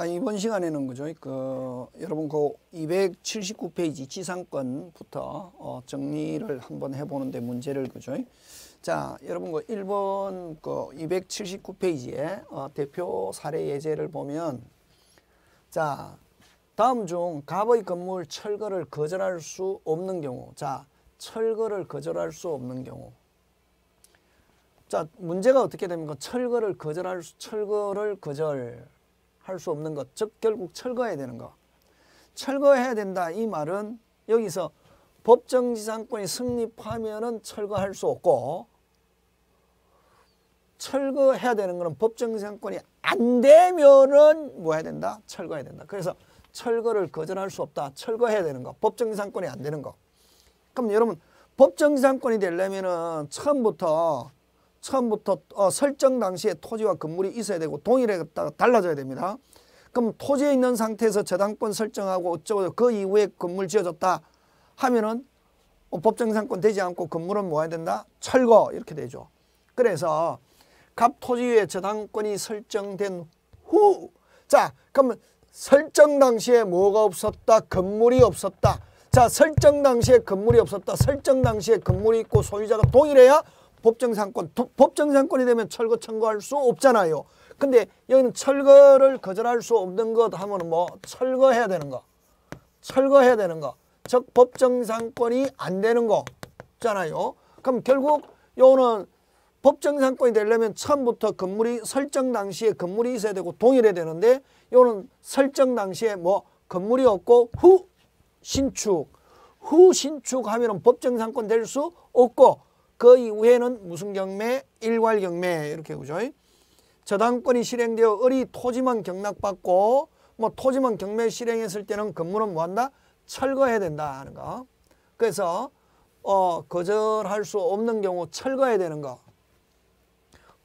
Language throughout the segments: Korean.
자, 이번 시간에는 그죠. 그, 여러분 그 279페이지 지상권부터 어, 정리를 한번 해보는데 문제를 그죠. 자, 여러분 그 1번 그 279페이지에 어, 대표 사례 예제를 보면 자, 다음 중 갑의 건물 철거를 거절할 수 없는 경우 자, 철거를 거절할 수 없는 경우 자, 문제가 어떻게 됩니까? 철거를 거절할 철거를 거절 할수 없는 것, 즉 결국 철거해야 되는 것. 철거해야 된다 이 말은 여기서 법정지상권이 승립하면은 철거할 수 없고 철거해야 되는 것은 법정지상권이 안 되면은 뭐 해야 된다? 철거해야 된다. 그래서 철거를 거절할 수 없다. 철거해야 되는 거. 법정지상권이 안 되는 거. 그럼 여러분 법정지상권이 되려면은 처음부터 처음부터 어, 설정 당시에 토지와 건물이 있어야 되고 동일했다가 달라져야 됩니다. 그럼 토지에 있는 상태에서 저당권 설정하고 어쩌고 그 이후에 건물 지어졌다 하면은 어, 법정상권 되지 않고 건물은 모아야 된다? 철거 이렇게 되죠. 그래서 갑 토지 위에 저당권이 설정된 후 자, 그러면 설정 당시에 뭐가 없었다? 건물이 없었다. 자, 설정 당시에 건물이 없었다. 설정 당시에 건물이 있고 소유자가 동일해야 법정상권, 법정상권이 되면 철거 청구할 수 없잖아요. 근데 여기는 철거를 거절할 수 없는 것 하면 은뭐 철거해야 되는 거, 철거해야 되는 거, 즉 법정상권이 안 되는 거잖아요. 그럼 결국 요는 거 법정상권이 되려면 처음부터 건물이 설정 당시에 건물이 있어야 되고 동일해야 되는데 요는 거 설정 당시에 뭐 건물이 없고 후 신축, 후 신축하면 은 법정상권 될 수 없고 그 이후에는 무슨 경매? 일괄 경매 이렇게 그죠? 저당권이 실행되어 을이 토지만 경락받고 뭐 토지만 경매 실행했을 때는 건물은 뭐한다? 철거해야 된다 하는 거. 그래서 어 거절할 수 없는 경우 철거해야 되는 거.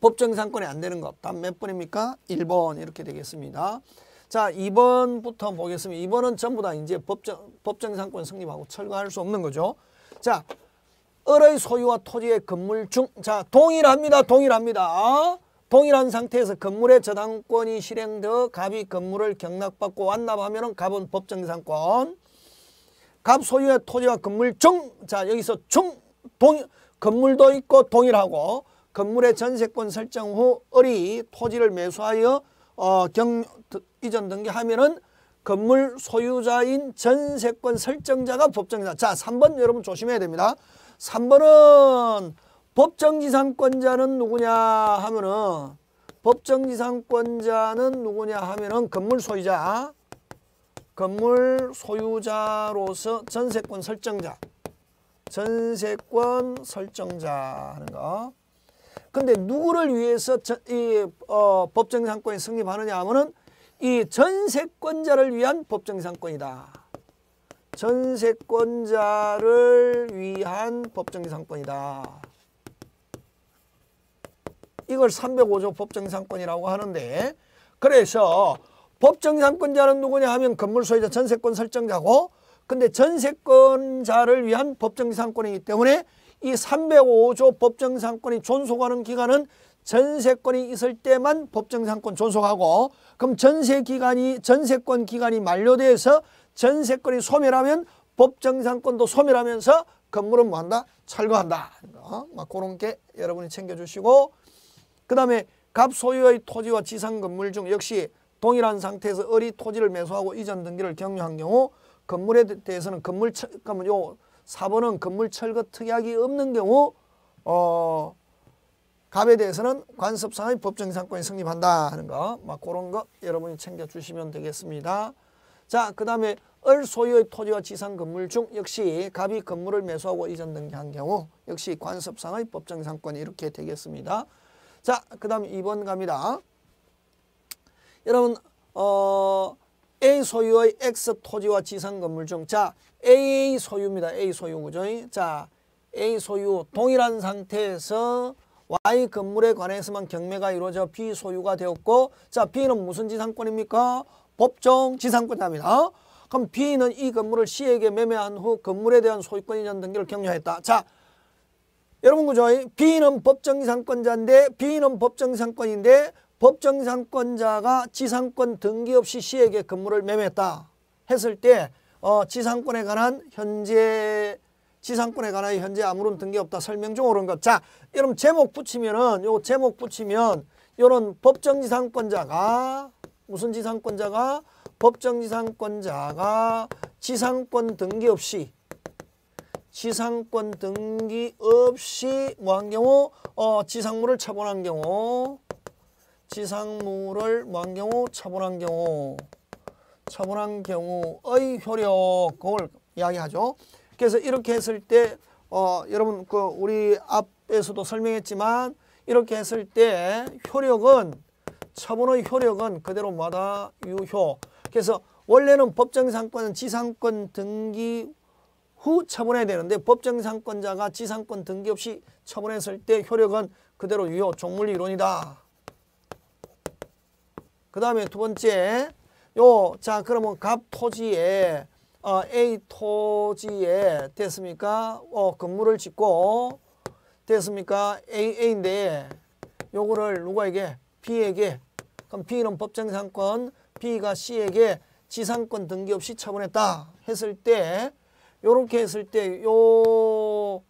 법정상권이 안 되는 것. 답몇 번입니까? 1번 이렇게 되겠습니다. 자 2번부터 보겠습니다. 2번은 전부 다 이제 법정, 법정상권 승립하고 철거할 수 없는 거죠. 자 을의 소유와 토지의 건물 중, 자, 동일합니다. 동일합니다. 동일한 상태에서 건물의 저당권이 실행되어 갑이 건물을 경락받고 완납하면 은 갑은 법정상권. 갑 소유의 토지와 건물 중, 자, 여기서 중, 동, 건물도 있고 동일하고 건물의 전세권 설정 후 을이 토지를 매수하여 어, 경, 이전 등기하면은 건물 소유자인 전세권 설정자가 법정이다. 자, 삼 번 여러분 조심해야 됩니다. 3번은 법정지상권자는 누구냐 하면은 법정지상권자는 누구냐 하면은 건물 소유자 건물 소유자로서 전세권 설정자 전세권 설정자 하는 거 근데 누구를 위해서 저, 이 어, 법정지상권이 성립하느냐 하면은 이 전세권자를 위한 법정지상권이다 전세권자를 위한 법정인 상권이다. 이걸 305조 법정인 상권이라고 하는데 그래서 법정인 상권자는 누구냐 하면 건물 소유자 전세권 설정자고 근데 전세권자를 위한 법정인 상권이기 때문에 이 305조 법정 상권이 존속하는 기간은 전세권이 있을 때만 법정 상권 존속하고 그럼 전세 기간이 전세권 기간이 만료돼서 전세권이 소멸하면 법정상권도 소멸하면서 건물은 뭐한다? 철거한다. 어? 막 그런 게 여러분이 챙겨주시고 그 다음에 갑 소유의 토지와 지상 건물 중 역시 동일한 상태에서 을이 토지를 매수하고 이전 등기를 경유한 경우 건물에 대해서는 건물 철, 그러면 그러니까 요 4번은 건물 철거 특약이 없는 경우 어 갑에 대해서는 관습상의 법정상권이 성립한다 하는 거막 그런 거 여러분이 챙겨 주시면 되겠습니다. 자, 그 다음에 을 소유의 토지와 지상 건물 중 역시 갑이 건물을 매수하고 이전 등기한 경우 역시 관습상의 법정 상권이 이렇게 되겠습니다. 자, 그 다음 2번 갑니다. 여러분, 어, A 소유의 X 토지와 지상 건물 중, 자, A 소유입니다. A 소유, 그죠? 자, A 소유, 동일한 상태에서 Y 건물에 관해서만 경매가 이루어져 B 소유가 되었고, 자, B는 무슨 지상권입니까? 법정 지상권자입니다. 그럼 B는 이 건물을 C에게 매매한 후 건물에 대한 소유권 이전 등기를 경려했다. 자, 여러분 그죠? B는 법정 지상권자인데 B는 법정 지상권인데 법정 지상권자가 지상권 등기 없이 C에게 건물을 매매했다 했을 때 어, 지상권에 관한 현재 지상권에 관한 현재 아무런 등기 없다 설명 중 옳은 것. 자, 여러분 제목 붙이면은 요 제목 붙이면 요런 법정 지상권자가 무슨 지상권자가 법정지상권자가 지상권 등기 없이 지상권 등기 없이 뭐 한 경우 어 지상물을 처분한 경우 지상물을 뭐 한 경우 처분한 경우 처분한 경우의 효력을 이야기하죠. 그래서 이렇게 했을 때 어, 여러분 그 우리 앞에서도 설명했지만 이렇게 했을 때 효력은 처분의 효력은 그대로 마다 유효. 그래서 원래는 법정상권은 지상권 등기 후 처분해야 되는데 법정상권자가 지상권 등기 없이 처분했을 때 효력은 그대로 유효 종물이론이다. 그 다음에 두 번째 요 자 그러면 갑 토지에 어, A 토지에 됐습니까? 어, 건물을 짓고 됐습니까? AA인데 요거를 누가에게 B에게 그럼 B는 법정상권 B가 C에게 지상권 등기 없이 처분했다 했을 때 요렇게 했을 때 요걸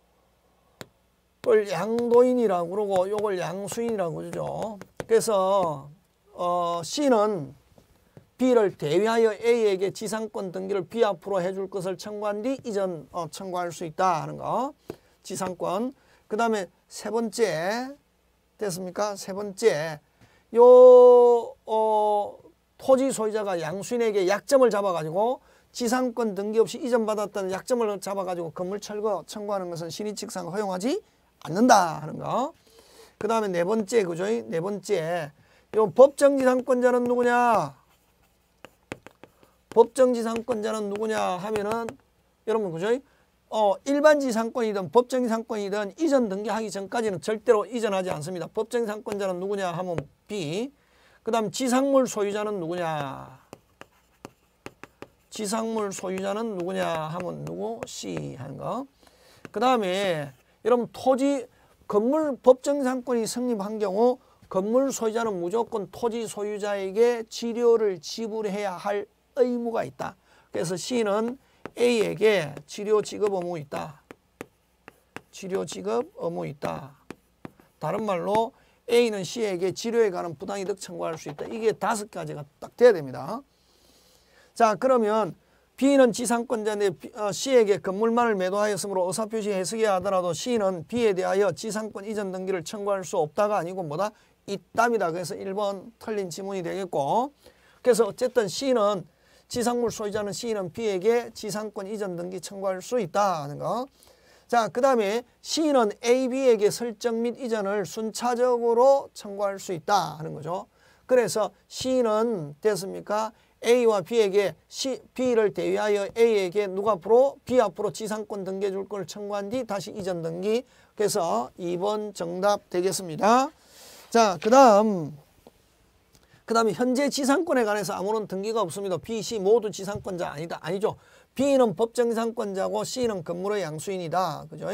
양도인이라고 그러고 요걸 양수인이라고 그러죠. 그래서 어 C는 B를 대위하여 A에게 지상권 등기를 B 앞으로 해줄 것을 청구한 뒤 이전 어, 청구할 수 있다 하는 거. 지상권. 그 다음에 세 번째 됐습니까? 세 번째 요 어, 토지 소유자가 양수인에게 약점을 잡아가지고 지상권 등기 없이 이전받았다는 약점을 잡아가지고 건물 철거 청구하는 것은 신의칙상 허용하지 않는다 하는 거. 그 다음에 네 번째 그죠? 네 번째 요 법정지상권자는 누구냐? 법정지상권자는 누구냐 하면은 여러분 그죠? 어, 일반지 상권이든 법정 상권이든 이전 등기하기 전까지는 절대로 이전하지 않습니다. 법정 상권자는 누구냐 하면 B. 그 다음 지상물 소유자는 누구냐. 지상물 소유자는 누구냐 하면 누구? C 하는 거. 그 다음에 여러분 토지 건물 법정 상권이 성립한 경우 건물 소유자는 무조건 토지 소유자에게 치료를 지불해야 할 의무가 있다. 그래서 C는 A에게 치료 지급 의무 있다. 치료 지급 의무 있다. 다른 말로 A는 C에게 치료에 관한 부당이득 청구할 수 있다. 이게 다섯 가지가 딱 돼야 됩니다. 자 그러면 B는 지상권자인데 어, C에게 건물만을 매도하였으므로 의사표시 해석에 하더라도 C는 B에 대하여 지상권 이전 등기를 청구할 수 없다가 아니고 뭐다? 있답니다. 그래서 1번 틀린 지문이 되겠고 그래서 어쨌든 C는 지상물 소유자는 시인은 B에게 지상권 이전 등기 청구할 수 있다 하는 거. 자, 그 다음에 시인은 AB에게 설정 및 이전을 순차적으로 청구할 수 있다 하는 거죠. 그래서 시인은 됐습니까? A와 B에게 C, B를 대위하여 A에게 누가 앞으로 B 앞으로 지상권 등기 줄걸 청구한 뒤 다시 이전 등기 그래서 2번 정답 되겠습니다. 자, 그 다음 그 다음에 현재 지상권에 관해서 아무런 등기가 없습니다. B, C 모두 지상권자 아니다. 아니죠. B는 법정지상권자고 C는 건물의 양수인이다. 그죠?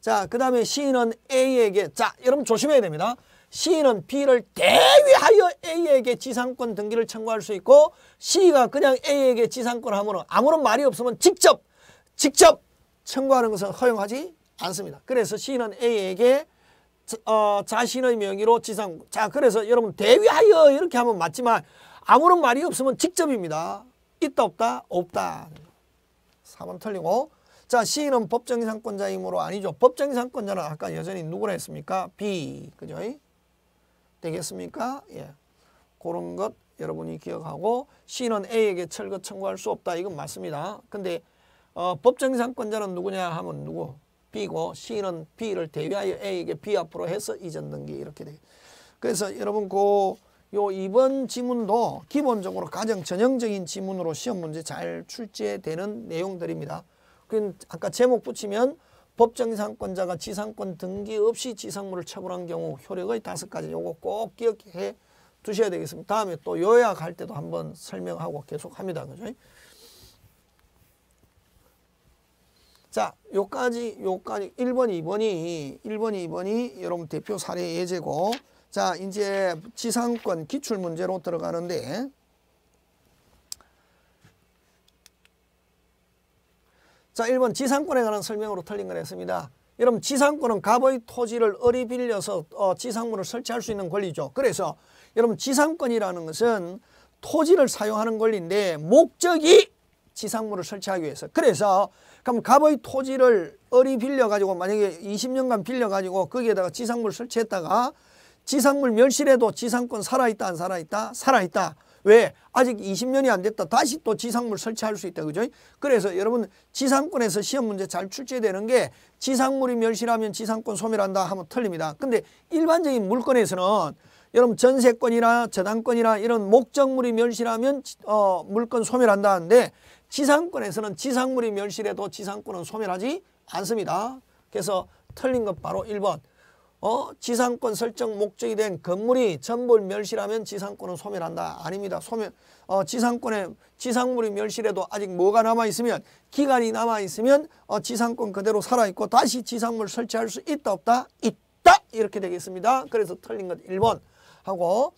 자, 그 다음에 C는 A에게 자, 여러분 조심해야 됩니다. C는 B를 대위하여 A에게 지상권 등기를 청구할 수 있고 C가 그냥 A에게 지상권 함으로 아무런 말이 없으면 직접 직접 청구하는 것은 허용하지 않습니다. 그래서 C는 A에게 어, 자신의 명의로 지상. 자, 그래서 여러분 대위하여 이렇게 하면 맞지만 아무런 말이 없으면 직접입니다. 있다 없다 없다. 4번 틀리고 자 시인은 법정이상권자이므로 아니죠. 법정이상권자는 아까 여전히 누구라 했습니까? B. 그죠? 되겠습니까? 예. 그런 것 여러분이 기억하고 C는 A에게 철거 청구할 수 없다. 이건 맞습니다. 근데 어, 법정상권자는 누구냐 하면 누구? B고 C는 B를 대비하여 A에게 B 앞으로 해서 잊었는 게 이렇게 돼. 요 그래서 여러분 그요 이번 지문도 기본적으로 가장 전형적인 지문으로 시험 문제 잘 출제되는 내용들입니다. 그 아까 제목 붙이면 법정지상권자가 지상권 등기 없이 지상물을 처분한 경우 효력의 다섯 가지 요거 꼭 기억해 두셔야 되겠습니다. 다음에 또 요약할 때도 한번 설명하고 계속 합니다. 그죠? 자, 요까지, 요까지 1번, 2번이 1번, 2번이 여러분 대표 사례 예제고 자, 이제 지상권 기출 문제로 들어가는데 자, 1번 지상권에 관한 설명으로 틀린 걸 했습니다. 여러분 지상권은 갑의 토지를 어리 빌려서 어, 지상물을 설치할 수 있는 권리죠. 그래서 여러분 지상권이라는 것은 토지를 사용하는 권리인데 목적이 지상물을 설치하기 위해서. 그래서 그럼 갑의 토지를 어리 빌려가지고 만약에 20년간 빌려가지고 거기에다가 지상물 설치했다가 지상물 멸실해도 지상권 살아있다 안 살아있다? 살아있다. 왜? 아직 20년이 안 됐다. 다시 또 지상물 설치할 수 있다. 그죠? 그래서 여러분 지상권에서 시험 문제 잘 출제되는 게 지상물이 멸실하면 지상권 소멸한다 하면 틀립니다. 근데 일반적인 물건에서는 여러분 전세권이나 저당권이나 이런 목적물이 멸실하면 어, 물건 소멸한다는데 지상권에서는 지상물이 멸실해도 지상권은 소멸하지 않습니다. 그래서 틀린 것 바로 1번. 어, 지상권 설정 목적이 된 건물이 전부 멸실하면 지상권은 소멸한다. 아닙니다. 소멸, 어, 지상권에 지상물이 멸실해도 아직 뭐가 남아있으면 기간이 남아있으면 어, 지상권 그대로 살아있고 다시 지상물 설치할 수 있다 없다? 있다. 이렇게 되겠습니다. 그래서 틀린 것 1번 하고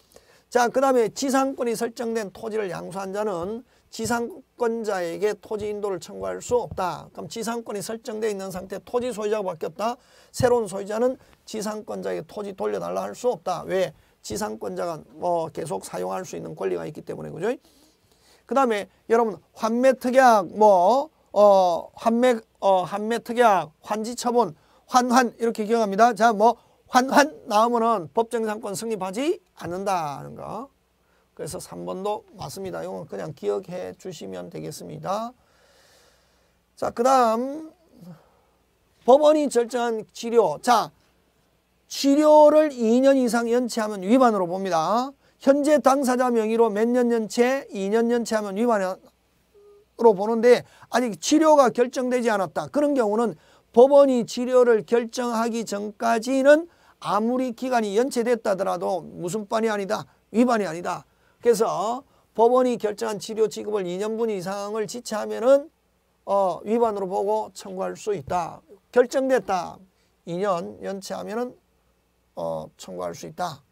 자, 그 다음에 지상권이 설정된 토지를 양수한 자는 지상권자에게 토지 인도를 청구할 수 없다. 그럼 지상권이 설정되어 있는 상태 토지 소유자가 바뀌었다. 새로운 소유자는 지상권자에게 토지 돌려달라 할 수 없다. 왜? 지상권자가 뭐 계속 사용할 수 있는 권리가 있기 때문에 그죠? 그 다음에 여러분 환매 특약 뭐 어, 환매 어, 환매 특약 환지 처분 환환 이렇게 기억합니다. 자, 뭐 환환 나오면은 법정상권 성립하지 않는다는 거. 그래서 3번도 맞습니다. 이건 그냥 기억해 주시면 되겠습니다. 자, 그 다음 법원이 절정한 치료. 자, 치료를 2년 이상 연체하면 위반으로 봅니다. 현재 당사자 명의로 몇 년 연체, 2년 연체하면 위반으로 보는데 아직 치료가 결정되지 않았다. 그런 경우는 법원이 치료를 결정하기 전까지는 아무리 기간이 연체됐다 하더라도 무슨 반이 아니다. 위반이 아니다. 그래서 법원이 결정한 치료 지급을 2년분 이상을 지체하면은 어, 위반으로 보고 청구할 수 있다. 결정됐다. 2년 연체하면은 어, 청구할 수 있다.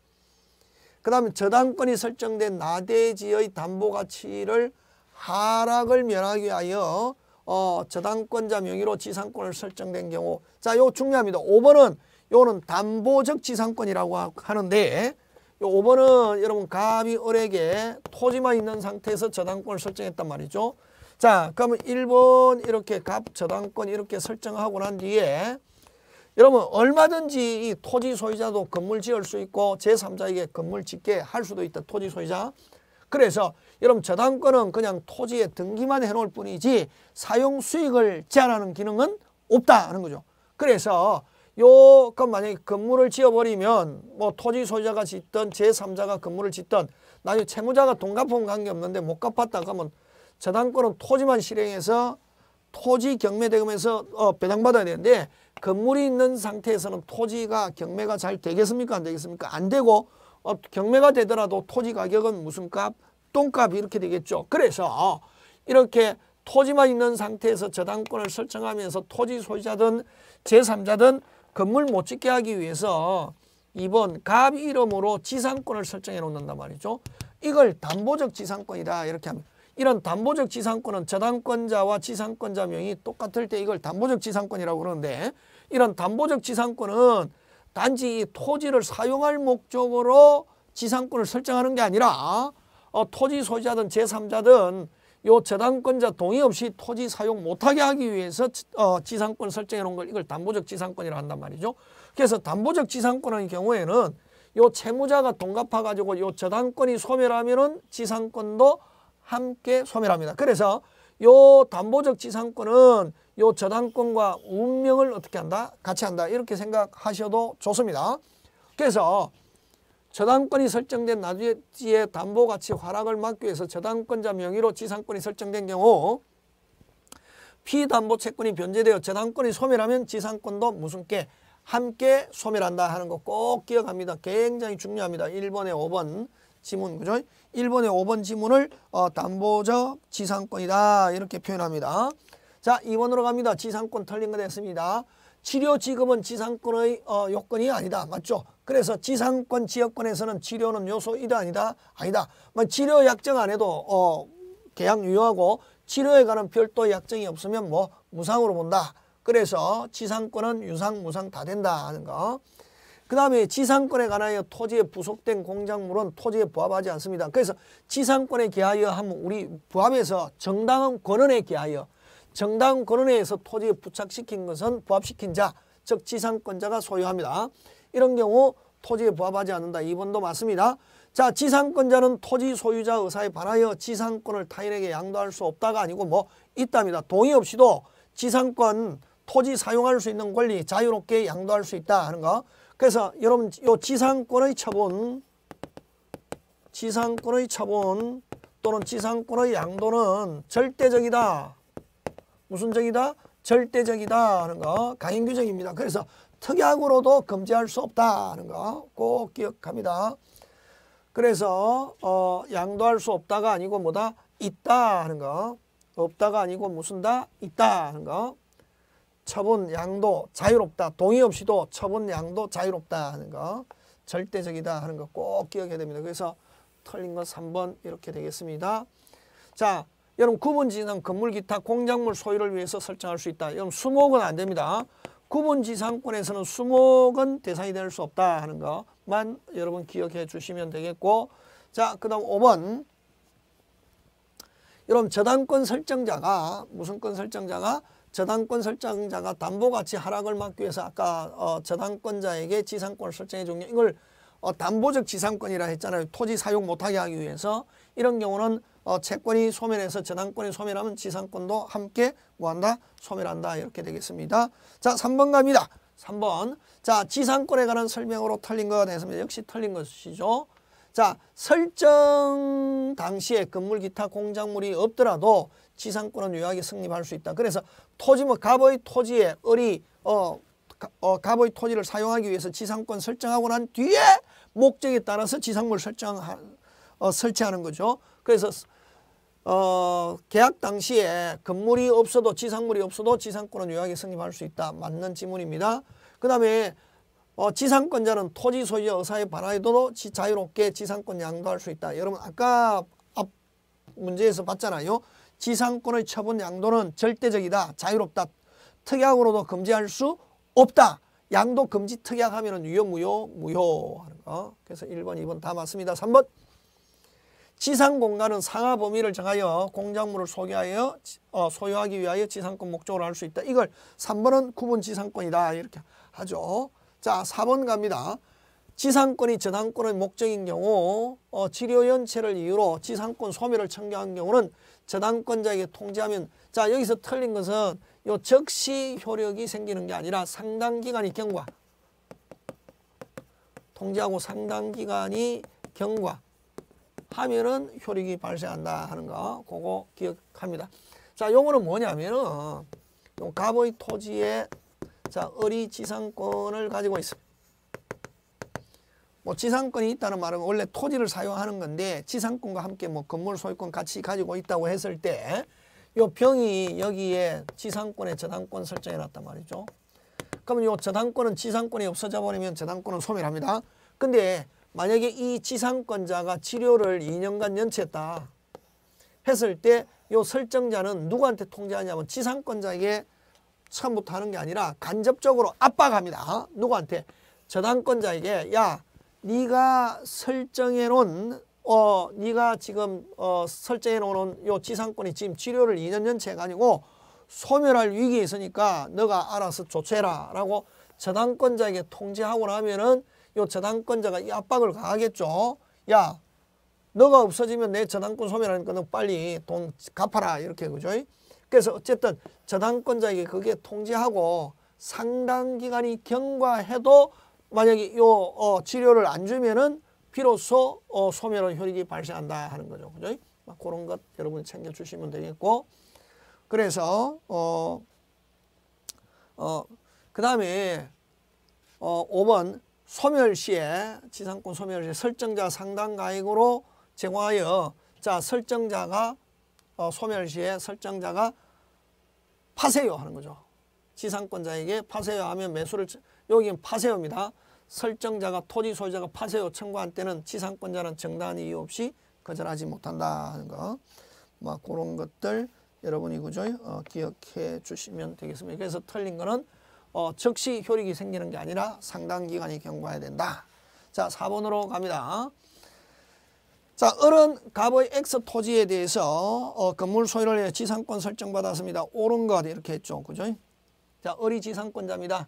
그 다음에 저당권이 설정된 나대지의 담보가치를 하락을 면하기 위하여 어, 저당권자 명의로 지상권을 설정된 경우 자, 요 중요합니다. 5번은 요거는 담보적 지상권이라고 하는데 요 5번은 여러분 갑이 을에게 토지만 있는 상태에서 저당권을 설정했단 말이죠. 자 그러면 1번 이렇게 갑 저당권 이렇게 설정하고 난 뒤에 여러분 얼마든지 이 토지 소유자도 건물 지을 수 있고 제3자에게 건물 짓게 할 수도 있다. 토지 소유자. 그래서 여러분 저당권은 그냥 토지에 등기만 해놓을 뿐이지 사용 수익을 제한하는 기능은 없다 하는 거죠. 그래서 요건 그 만약에 건물을 지어버리면 뭐 토지 소유자가 짓던 제3자가 건물을 짓던 나중에 채무자가 돈 갚으면 관계없는데 못 갚았다 그러면 저당권은 토지만 실행해서 토지 경매 대금에서 어, 배당받아야 되는데 건물이 있는 상태에서는 토지가 경매가 잘 되겠습니까? 안 되겠습니까? 안 되고 어, 경매가 되더라도 토지 가격은 무슨 값? 똥값 이렇게 되겠죠. 그래서 이렇게 토지만 있는 상태에서 저당권을 설정하면서 토지 소유자든 제3자든 건물 못 짓게 하기 위해서 이번 갑 이름으로 지상권을 설정해 놓는단 말이죠. 이걸 담보적 지상권이다 이렇게 합니다. 이런 담보적 지상권은 저당권자와 지상권자 명이 똑같을 때 이걸 담보적 지상권이라고 그러는데 이런 담보적 지상권은 단지 토지를 사용할 목적으로 지상권을 설정하는 게 아니라 어, 토지 소유자든 제3자든 요 저당권자 동의 없이 토지 사용 못하게 하기 위해서 어, 지상권 설정해 놓은 걸 이걸 담보적 지상권이라 한단 말이죠. 그래서 담보적 지상권의 경우에는 요 채무자가 동갑해 가지고 요 저당권이 소멸하면은 지상권도 함께 소멸합니다. 그래서 요 담보적 지상권은 요 저당권과 운명을 어떻게 한다? 같이 한다. 이렇게 생각하셔도 좋습니다. 그래서 저당권이 설정된 나주의 담보가치 하락을 막기 위해서 저당권자 명의로 지상권이 설정된 경우 피담보채권이 변제되어 저당권이 소멸하면 지상권도 무슨께 함께 소멸한다 하는 거 꼭 기억합니다. 굉장히 중요합니다. 1번에 5번 지문 그죠? 1번에 5번 지문을 어, 담보적 지상권이다 이렇게 표현합니다. 자 2번으로 갑니다. 지상권 털린 거 됐습니다. 치료 지금은 지상권의 어, 요건이 아니다. 맞죠? 그래서 지상권 지역권에서는 치료는 요소이다 아니다 아니다. 뭐 치료 약정 안 해도 어, 계약 유효하고 치료에 관한 별도 약정이 없으면 뭐 무상으로 본다. 그래서 지상권은 유상 무상 다 된다 하는 거. 그 다음에 지상권에 관하여 토지에 부속된 공작물은 토지에 부합하지 않습니다. 그래서 지상권에 개하여 하면 우리 부합해서 정당한 권한에 개하여 정당 권한에서 토지에 부착시킨 것은 부합시킨 자, 즉 지상권자가 소유합니다. 이런 경우 토지에 부합하지 않는다. 2번도 맞습니다. 자, 지상권자는 토지 소유자 의사에 반하여 지상권을 타인에게 양도할 수 없다가 아니고 뭐 있답니다. 동의 없이도 지상권 토지 사용할 수 있는 권리 자유롭게 양도할 수 있다 하는 거. 그래서 여러분 요 지상권의 처분 지상권의 처분 또는 지상권의 양도는 절대적이다. 무슨 적이다 절대적이다 하는 거 강행규정입니다. 그래서 특약으로도 금지할 수 없다 하는 거꼭 기억합니다. 그래서 어, 양도할 수 없다가 아니고 뭐다? 있다 하는 거 없다가 아니고 무슨다? 있다 하는 거 처분 양도 자유롭다. 동의 없이도 처분 양도 자유롭다 하는 거 절대적이다 하는 거꼭 기억해야 됩니다. 그래서 틀린 거 3번 이렇게 되겠습니다. 자 여러분 구분지는 건물기타 공작물 소유를 위해서 설정할 수 있다. 여러분 수목은 안 됩니다. 구분지상권에서는 수목은 대상이 될 수 없다 하는 것만 여러분 기억해 주시면 되겠고 자 그다음 5번 여러분 저당권 설정자가 무슨 권 설정자가 저당권 설정자가 담보가치 하락을 막기 위해서 아까 어, 저당권자에게 지상권을 설정해 준게 이걸 어, 담보적 지상권이라 했잖아요. 토지 사용 못하게 하기 위해서 이런 경우는 어, 채권이 소멸해서 저당권이 소멸하면 지상권도 함께 뭐한다? 소멸한다. 이렇게 되겠습니다. 자, 3번 갑니다. 3번. 자, 지상권에 관한 설명으로 틀린 거가 되습니다. 역시 틀린 것이죠. 자, 설정 당시에 건물 기타 공작물이 없더라도 지상권은 유효하게 성립할 수 있다. 그래서 토지 뭐 갑의 토지에 을이 어, 가, 어 갑의 토지를 사용하기 위해서 지상권 설정하고 난 뒤에 목적에 따라서 지상물 설정한 어, 설치하는 거죠. 그래서 어, 계약 당시에 건물이 없어도 지상물이 없어도 지상권은 요약에 게 성립할 수 있다. 맞는 지문입니다. 그 다음에 어, 지상권자는 토지 소유 의사에 반하여도 자유롭게 지상권 양도할 수 있다. 여러분 아까 앞 문제에서 봤잖아요. 지상권의 처분 양도는 절대적이다. 자유롭다. 특약으로도 금지할 수 없다. 양도 금지 특약하면 은 유효 무효 무효 하는 거. 그래서 1번 2번 다 맞습니다. 3번 지상공간은 상하 범위를 정하여 공작물을 소개하여 어, 소유하기 위하여 지상권 목적으로 할 수 있다. 이걸 3번은 구분 지상권이다. 이렇게 하죠. 자, 4번 갑니다. 지상권이 저당권의 목적인 경우 어, 지료연체를 이유로 지상권 소멸을 청구한 경우는 저당권자에게 통지하면 자 여기서 틀린 것은 요 즉시 효력이 생기는 게 아니라 상당 기간이 경과 통지하고 상당 기간이 경과 하면은 효력이 발생한다 하는 거 그거 기억합니다. 자, 요거는 뭐냐면은 요 갑의 토지에 자, 을이 지상권을 가지고 있습니다. 뭐 지상권이 있다는 말은 원래 토지를 사용하는 건데 지상권과 함께 뭐 건물 소유권 같이 가지고 있다고 했을 때 요 병이 여기에 지상권에 저당권 설정해 놨단 말이죠. 그러면 요 저당권은 지상권이 없어져 버리면 저당권은 소멸합니다. 근데 만약에 이 지상권자가 치료를 2년간 연체했다 했을 때 요 설정자는 누구한테 통제하냐면 지상권자에게 처음부터 하는 게 아니라 간접적으로 압박합니다. 누구한테? 저당권자에게 야 네가 설정해 놓은 어 네가 지금 어 설정해 놓은 요 지상권이 지금 치료를 2년 연체가 해 아니고 소멸할 위기에 있으니까 너가 알아서 조치해라 라고 저당권자에게 통제하고 나면은 요 저당권자가 이 압박을 가하겠죠. 야, 너가 없어지면 내 저당권 소멸하니까 너 빨리 돈 갚아라 이렇게 그죠? 그래서 어쨌든 저당권자에게 그게 통지하고 상당 기간이 경과해도 만약에 요 어, 치료를 안 주면은 비로소 어, 소멸의 효력이 발생한다 하는 거죠. 그죠? 그런 것 여러분 챙겨 주시면 되겠고 그래서 어, 어, 그 다음에 어, 5번 소멸시에 지상권 소멸시에 설정자 상당가액으로 제공하여 자 설정자가 어, 소멸시에 설정자가 파세요 하는 거죠. 지상권자에게 파세요 하면 매수를 여기는 파세요입니다. 설정자가 토지 소유자가 파세요 청구한 때는 지상권자는 정당한 이유 없이 거절하지 못한다 하는 거. 막 뭐, 그런 것들 여러분이 그죠? 어, 기억해 주시면 되겠습니다. 그래서 틀린 거는 어, 즉시 효력이 생기는 게 아니라 상당 기간이 경과해야 된다. 자, 4번으로 갑니다. 자, 을은 갑의 X 토지에 대해서 어, 건물 소유를 위해 지상권 설정받았습니다. 옳은 것 이렇게 했죠. 그죠? 자, 을이 지상권자입니다.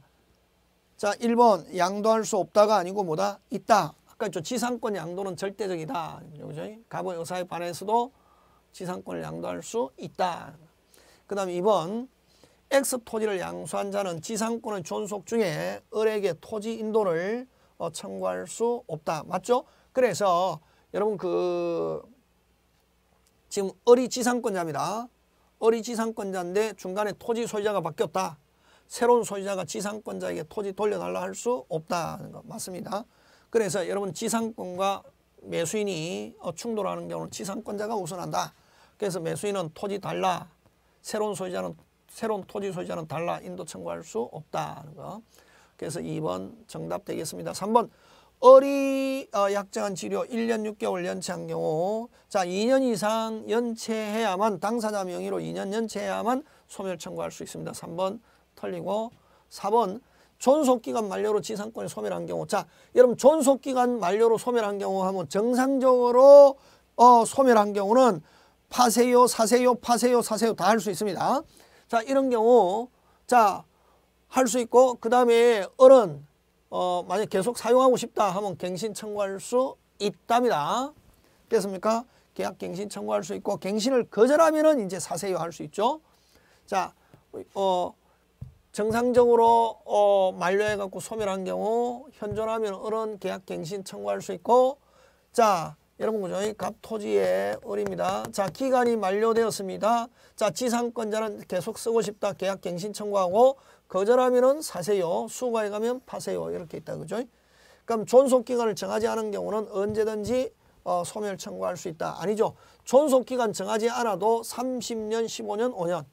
자, 1번 양도할 수 없다가 아니고 뭐다? 있다. 아까 했 지상권 양도는 절대적이다. 그죠? 갑의 의사에 반해서도 지상권을 양도할 수 있다. 그 다음 2번 X 토지를 양수한 자는 지상권을 존속 중에 을에게 토지 인도를 어, 청구할 수 없다. 맞죠? 그래서 여러분 그 지금 을이 지상권자입니다. 을이 지상권자인데 중간에 토지 소유자가 바뀌었다. 새로운 소유자가 지상권자에게 토지 돌려달라 할 수 없다는 거 맞습니다. 그래서 여러분 지상권과 매수인이 어, 충돌하는 경우는 지상권자가 우선한다. 그래서 매수인은 토지 달라. 새로운 소유자는 새로운 토지 소유자는 달라 인도 청구할 수 없다는 거. 그래서 2번 정답 되겠습니다. 3번 어리 어, 약정한 치료 1년 6개월 연체한 경우 자 2년 이상 연체해야만 당사자 명의로 2년 연체해야만 소멸 청구할 수 있습니다. 3번 털리고 4번 존속기간 만료로 지상권이 소멸한 경우 자 여러분 존속기간 만료로 소멸한 경우 하면 정상적으로 어, 소멸한 경우는 파세요 사세요 파세요 사세요 다 할 수 있습니다. 자 이런 경우 자 할 수 있고 그 다음에 어른 어, 만약 계속 사용하고 싶다 하면 갱신 청구할 수 있답니다. 됐습니까? 계약 갱신 청구할 수 있고 갱신을 거절하면은 이제 사세요 할 수 있죠. 자, 어, 정상적으로 어, 만료해 갖고 소멸한 경우 현존하면 어른 계약 갱신 청구할 수 있고 자, 여러분 그죠? 갑토지의 을입니다. 자 기간이 만료되었습니다. 자 지상권자는 계속 쓰고 싶다. 계약갱신 청구하고 거절하면은 사세요. 수거해 가면 파세요. 이렇게 있다 그죠? 그럼 존속기간을 정하지 않은 경우는 언제든지 어, 소멸 청구할 수 있다. 아니죠. 존속기간 정하지 않아도 30년, 15년, 5년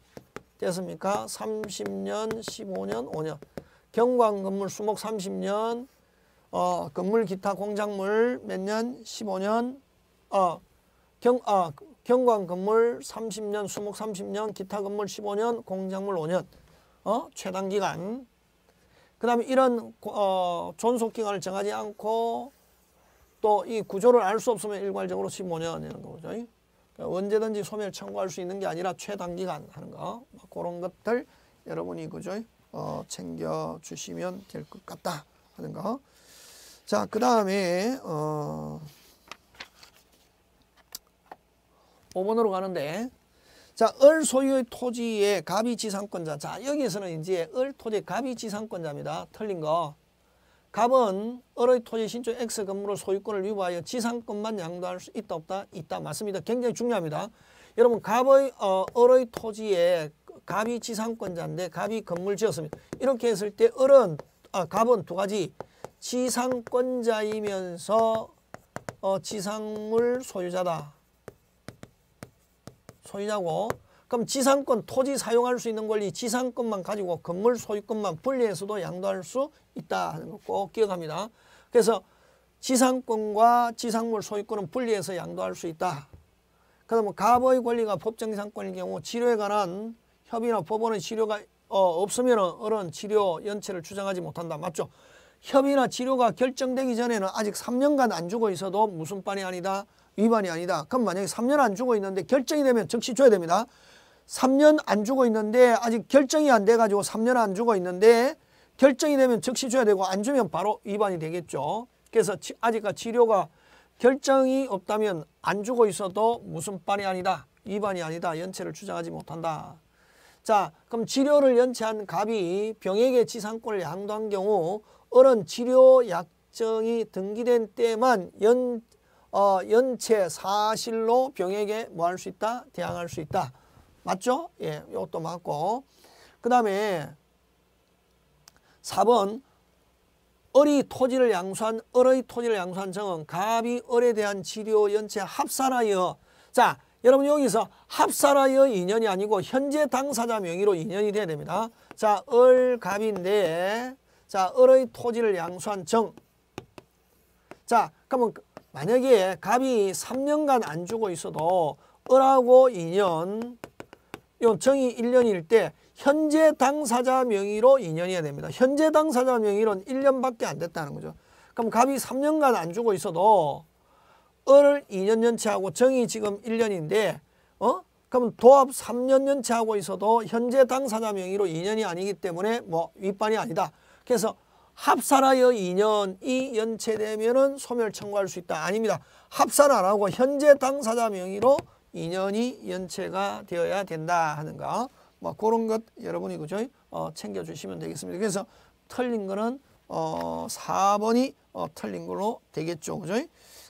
됐습니까? 30년, 15년, 5년 경관건물 수목 30년 어, 건물 기타 공작물 몇 년? 15년. 어, 경, 아, 경관 건물 30년, 수목 30년, 기타 건물 15년, 공작물 5년. 어, 최단 기간. 그 다음에 이런 어, 존속 기간을 정하지 않고 또 이 구조를 알 수 없으면 일괄적으로 1 5년이런 거죠. 그러니까 언제든지 소멸 청구할 수 있는 게 아니라 최단기간 하는 거 뭐 그런 것들 여러분이 그죠 어, 챙겨주시면 될 것 같다 하는 거 자, 그 다음에 어 5번으로 가는데 자, 을 소유의 토지의 갑이 지상권자. 자, 여기에서는 이제 을 토지 갑이 지상권자입니다. 틀린 거. 갑은 을의 토지 신축 X 건물의 소유권을 위부하여 지상권만 양도할 수 있다 없다? 있다. 맞습니다. 굉장히 중요합니다. 여러분 갑의 어, 을의 토지에 갑이 지상권자인데 갑이 건물 지었습니다. 이렇게 했을 때 을은 아, 갑은 두 가지 지상권자이면서 어, 지상물 소유자다. 소유자고 그럼 지상권 토지 사용할 수 있는 권리 지상권만 가지고 건물 소유권만 분리해서도 양도할 수 있다 하는 거 꼭 기억합니다. 그래서 지상권과 지상물 소유권은 분리해서 양도할 수 있다. 그 다음에 뭐 갑의 권리가 법정지상권일 경우 치료에 관한 협의나 법원의 치료가 어, 없으면 어른 치료 연체를 주장하지 못한다. 맞죠? 혐의나 치료가 결정되기 전에는 아직 3년간 안 주고 있어도 무슨 반이 아니다. 위반이 아니다. 그럼 만약에 3년 안 주고 있는데 결정이 되면 즉시 줘야 됩니다. 3년 안 주고 있는데 아직 결정이 안 돼가지고 3년 안 주고 있는데 결정이 되면 즉시 줘야 되고 안 주면 바로 위반이 되겠죠. 그래서 아직까지 치료가 결정이 없다면 안 주고 있어도 무슨 반이 아니다. 위반이 아니다. 연체를 주장하지 못한다. 자 그럼 치료를 연체한 갑이 병에게 지상권을 양도한 경우 어른 치료 약정이 등기된 때만 연, 어, 연체 사실로 병에게 뭐 할 수 있다? 대항할 수 있다. 맞죠? 예, 이것도 맞고. 그 다음에 4번 어리 토지를 양수한 어의 토지를 양수한 정은 갑이 어에 대한 치료 연체 합살하여 자 여러분 여기서 합살하여 인연이 아니고 현재 당사자 명의로 인연이 돼야 됩니다. 자, 을갑인데 자, 을의 토지를 양수한 정. 자, 그러면 만약에 갑이 3년간 안 주고 있어도 을하고 2년, 요 정이 1년일 때 현재 당사자 명의로 2년이어야 됩니다. 현재 당사자 명의로는 1년밖에 안 됐다는 거죠. 그럼 갑이 3년간 안 주고 있어도 을 2년 연체하고 정이 지금 1년인데 어? 그럼 도합 3년 연체하고 있어도 현재 당사자 명의로 2년이 아니기 때문에 뭐 윗반이 아니다. 그래서 합산하여 2년이 연체되면은 소멸 청구할 수 있다. 아닙니다. 합산 안 하고 현재 당사자 명의로 2년이 연체가 되어야 된다 하는 가뭐 그런 것 여러분이 그죠? 어, 챙겨주시면 되겠습니다. 그래서 틀린 거는 어, 4번이 어, 틀린 걸로 되겠죠. 그죠?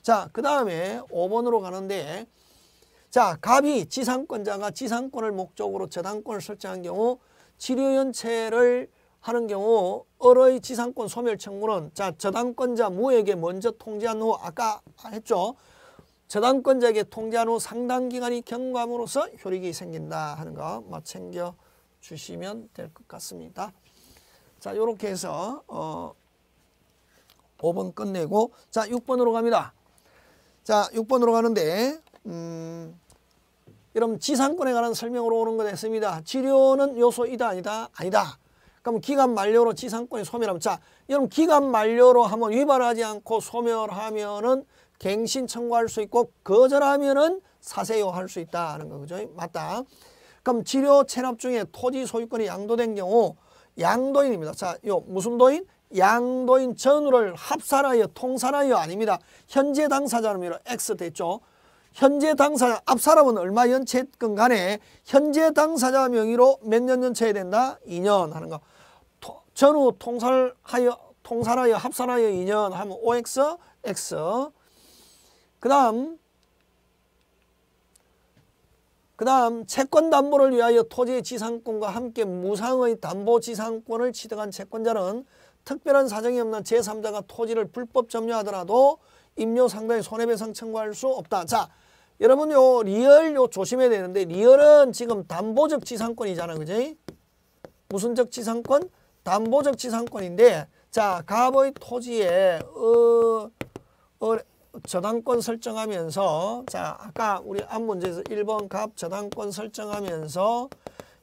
자, 그 다음에 5번으로 가는데 자, 갑이 지상권자가 지상권을 목적으로 저당권을 설정한 경우 치료연체를 하는 경우 을의 지상권 소멸 청구는 자 저당권자 무에게 먼저 통지한 후 아까 했죠. 저당권자에게 통지한 후 상당 기간이 경과함으로써 효력이 생긴다 하는 거 챙겨 주시면 될 것 같습니다. 자 이렇게 해서 어 5번 끝내고 자 6번으로 갑니다. 자 6번으로 가는데 음여러 지상권에 관한 설명으로 오는 거 됐습니다. 치료는 요소이다 아니다 아니다. 그럼 기간 만료로 지상권이 소멸하면 자 여러분 기간 만료로 하면 위반하지 않고 소멸하면은 갱신 청구할 수 있고 거절하면은 사세요 할 수 있다는 거죠 맞다. 그럼 치료 체납 중에 토지 소유권이 양도된 경우 양도인입니다. 자, 요 무슨 도인? 양도인 전후를 합산하여 통산하여 아닙니다. 현재 당사자입니다. X 됐죠. 현재 당사자 앞 사람은 얼마 연체했건 간에 현재 당사자 명의로 몇 년 연체해야 된다? 2년 하는 거. 전후 통살하여 통산하여 합산하여 2년 하면 OX, X. 그 다음 그 다음 채권담보를 위하여 토지의 지상권과 함께 무상의 담보지상권을 취득한 채권자는 특별한 사정이 없는 제3자가 토지를 불법 점유하더라도 임료 상당히 손해배상 청구할 수 없다. 자, 여러분 요 리얼 요 조심해야 되는데 리얼은 지금 담보적 지상권이잖아. 그지? 무슨 적 지상권? 담보적지 상권인데 자 갑의 토지에 어, 어, 저당권 설정하면서 자 아까 우리 앞 문제에서 1번 갑 저당권 설정하면서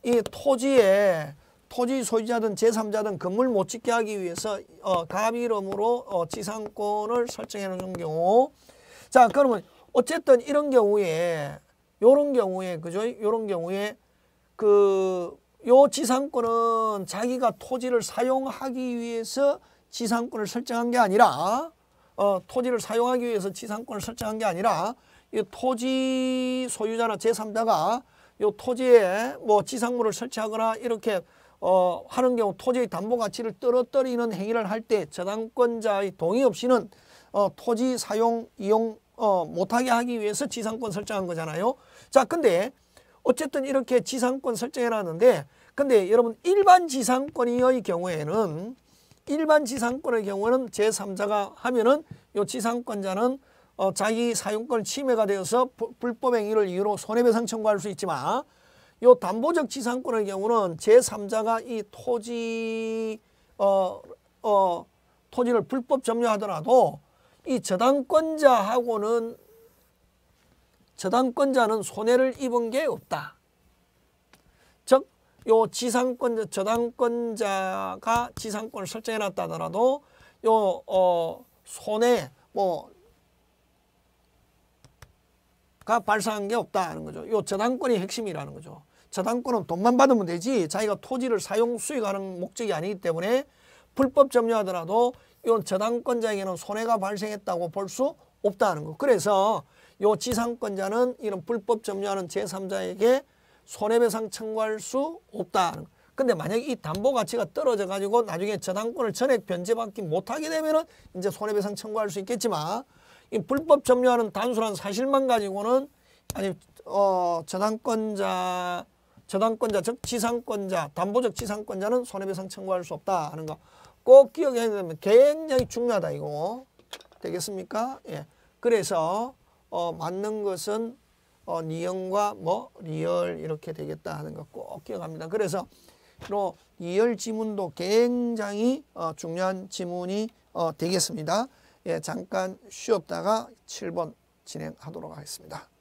이 토지에 토지 소유자든 제3자든 건물 못 짓게 하기 위해서 어, 갑 이름으로 어, 지상권을 설정해 놓은 경우 자 그러면 어쨌든 이런 경우에 요런 경우에 그죠 요런 경우에 그요 지상권은 자기가 토지를 사용하기 위해서 지상권을 설정한 게 아니라 어, 토지를 사용하기 위해서 지상권을 설정한 게 아니라 이 토지 소유자나 제3자가 요 토지에 뭐 지상물을 설치하거나 이렇게 어, 하는 경우 토지의 담보 가치를 떨어뜨리는 행위를 할 때 저당권자의 동의 없이는 어, 토지 사용 이용 어, 못하게 하기 위해서 지상권 설정한 거잖아요. 자, 근데 어쨌든 이렇게 지상권 설정해놨는데 근데 여러분 일반 지상권의 경우에는 일반 지상권의 경우는 제3자가 하면은 요 지상권자는 어, 자기 사용권 침해가 되어서 부, 불법 행위를 이유로 손해배상 청구할 수 있지만 요 담보적 지상권의 경우는 제3자가 이 토지 어, 어, 토지를 불법 점유하더라도 이 저당권자하고는 저당권자는 손해를 입은 게 없다. 즉, 요 지상권자, 저당권자가 지상권을 설정해놨다 하더라도 요, 어, 손해, 뭐, 가 발생한 게 없다는 거죠. 요 저당권이 핵심이라는 거죠. 저당권은 돈만 받으면 되지 자기가 토지를 사용 수익하는 목적이 아니기 때문에 불법 점유하더라도 이 저당권자에게는 손해가 발생했다고 볼 수 없다는 거. 그래서 요 지상권자는 이런 불법 점유하는 제3자에게 손해배상 청구할 수 없다. 근데 만약에 이 담보 가치가 떨어져 가지고 나중에 저당권을 전액 변제받기 못하게 되면은 이제 손해배상 청구할 수 있겠지만 이 불법 점유하는 단순한 사실만 가지고는 아니 어 저당권자 저당권자 즉 지상권자 담보적 지상권자는 손해배상 청구할 수 없다 하는 거 꼭 기억해야 됩니다. 굉장히 중요하다 이거 되겠습니까? 예. 그래서 어, 맞는 것은 어, 니은과 뭐 리얼 이렇게 되겠다 하는 거꼭 기억합니다. 그래서 로 이열 지문도 굉장히 어, 중요한 지문이 어, 되겠습니다. 예, 잠깐 쉬었다가 7번 진행하도록 하겠습니다.